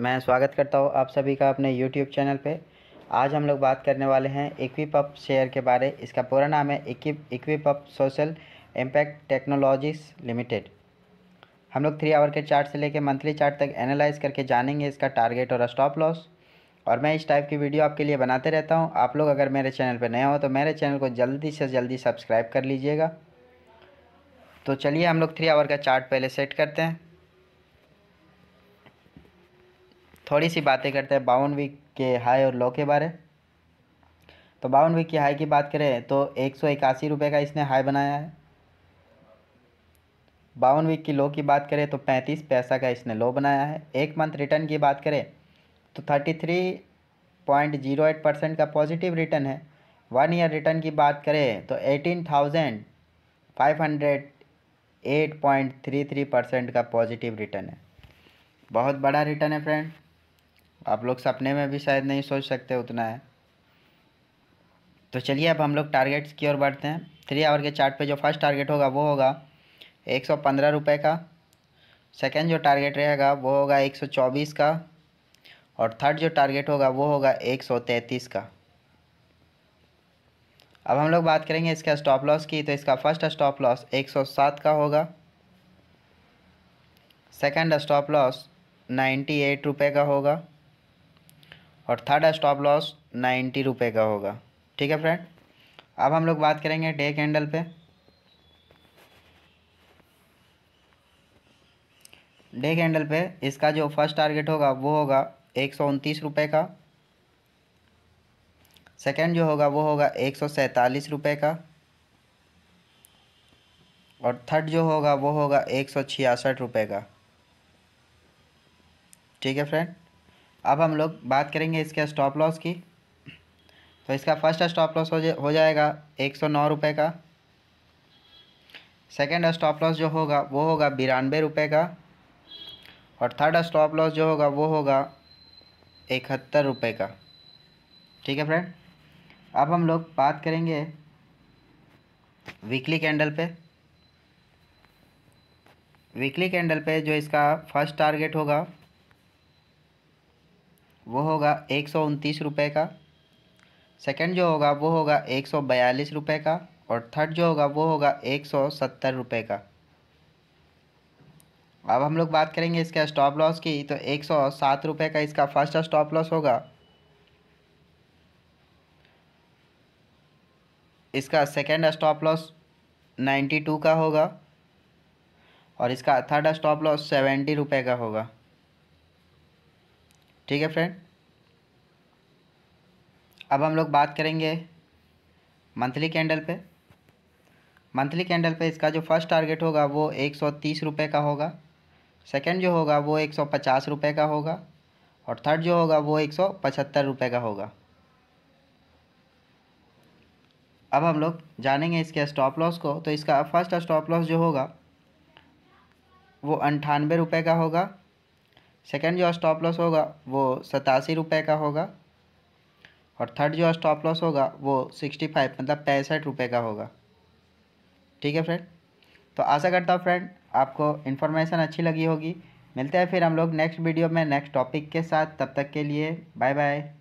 मैं स्वागत करता हूँ आप सभी का अपने YouTube चैनल पे आज हम लोग बात करने वाले हैं इक्वीपप शेयर के बारे इसका पूरा नाम है Equipp social impact technologies limited हम लोग थ्री आवर के चार्ट से लेकर मंथली चार्ट तक एनालाइज करके जानेंगे इसका टारगेट और स्टॉप लॉस और मैं इस टाइप की वीडियो आपके लिए बनाते रहता हूँ आप लोग अगर मेरे चैनल पर नए हो तो मेरे चैनल को जल्दी से जल्दी सब्सक्राइब कर लीजिएगा तो चलिए हम लोग थ्री आवर का चार्ट पहले सेट करते हैं थोड़ी सी बातें करते हैं बावन वीक के हाई और लो के बारे तो बावन वीक की हाई की बात करें तो एक सौ इक्यासी रुपये का इसने हाई बनाया है बावन वीक की लो की बात करें तो पैंतीस पैसा का इसने लो बनाया है एक मंथ रिटर्न की बात करें तो thirty three point zero eight percent का पॉजिटिव रिटर्न है वन ईयर रिटर्न की बात करें तो eighteen thousand five hundred eight point three three percent का पॉजिटिव रिटर्न है बहुत बड़ा रिटर्न है फ्रेंड आप लोग सपने में भी शायद नहीं सोच सकते उतना है तो चलिए अब हम लोग टारगेट्स की ओर बढ़ते हैं थ्री आवर के चार्ट पे जो फर्स्ट टारगेट होगा वो होगा एक सौ पंद्रह रुपये का सेकेंड जो टारगेट रहेगा वो होगा एक सौ चौबीस का और थर्ड जो टारगेट होगा वो होगा एक सौ तैंतीस का अब हम लोग बात करेंगे इसका स्टॉप लॉस की तो इसका फर्स्ट स्टॉप लॉस एक सौ सात का होगा second stop loss ninety eight रुपये का होगा और थर्ड स्टॉप लॉस नाइन्टी रुपये का होगा ठीक है फ्रेंड अब हम लोग बात करेंगे डे कैंडल पे डे कैंडल पे इसका जो फर्स्ट टारगेट होगा वो होगा एक सौ उनतीस रुपये का सेकेंड जो होगा वो होगा एक सौ सैंतालीस रुपये का और थर्ड जो होगा वो होगा एक सौ छियासठ रुपये का ठीक है फ्रेंड अब हम लोग बात करेंगे इसके स्टॉप लॉस की तो इसका फर्स्ट स्टॉप लॉस हो, जा, हो जाएगा एक सौ नौ रुपये का सेकेंड स्टॉप लॉस जो होगा वो होगा बिरानवे रुपये का और थर्ड स्टॉप लॉस जो होगा वो होगा इकहत्तर रुपये का ठीक है फ्रेंड अब हम लोग बात करेंगे वीकली कैंडल पे वीकली कैंडल पे जो इसका फर्स्ट टारगेट होगा वो होगा एक सौ उनतीस रुपये का सेकेंड जो होगा वो होगा एक सौ बयालीस रुपये का और थर्ड जो होगा वो होगा एक सौ सत्तर रुपये का अब हम लोग बात करेंगे इसके स्टॉप लॉस की तो एक सौ सात रुपये का इसका फर्स्ट स्टॉप लॉस होगा इसका second stop loss ninety two का होगा और इसका थर्ड स्टॉप लॉस सेवेंटी रुपये का होगा ठीक है फ्रेंड अब हम लोग बात करेंगे मंथली कैंडल पे मंथली कैंडल पे इसका जो फर्स्ट टारगेट होगा वो एक सौ तीस रुपये का होगा सेकंड जो होगा वो एक सौ पचास रुपये का होगा और थर्ड जो होगा वो एक सौ पचहत्तर रुपये का होगा अब हम लोग जानेंगे इसके स्टॉप लॉस को तो इसका फर्स्ट स्टॉप लॉस जो होगा वो अंठानवे रुपये का होगा सेकेंड जो स्टॉप लॉस होगा वो सतासी रुपये का होगा और थर्ड जो स्टॉप लॉस होगा वो सिक्सटी फाइव मतलब पैंसठ रुपये का होगा ठीक है फ्रेंड तो आशा करता हूँ फ्रेंड आपको इन्फॉर्मेशन अच्छी लगी होगी मिलते हैं फिर हम लोग नेक्स्ट वीडियो में नेक्स्ट टॉपिक के साथ तब तक के लिए बाय बाय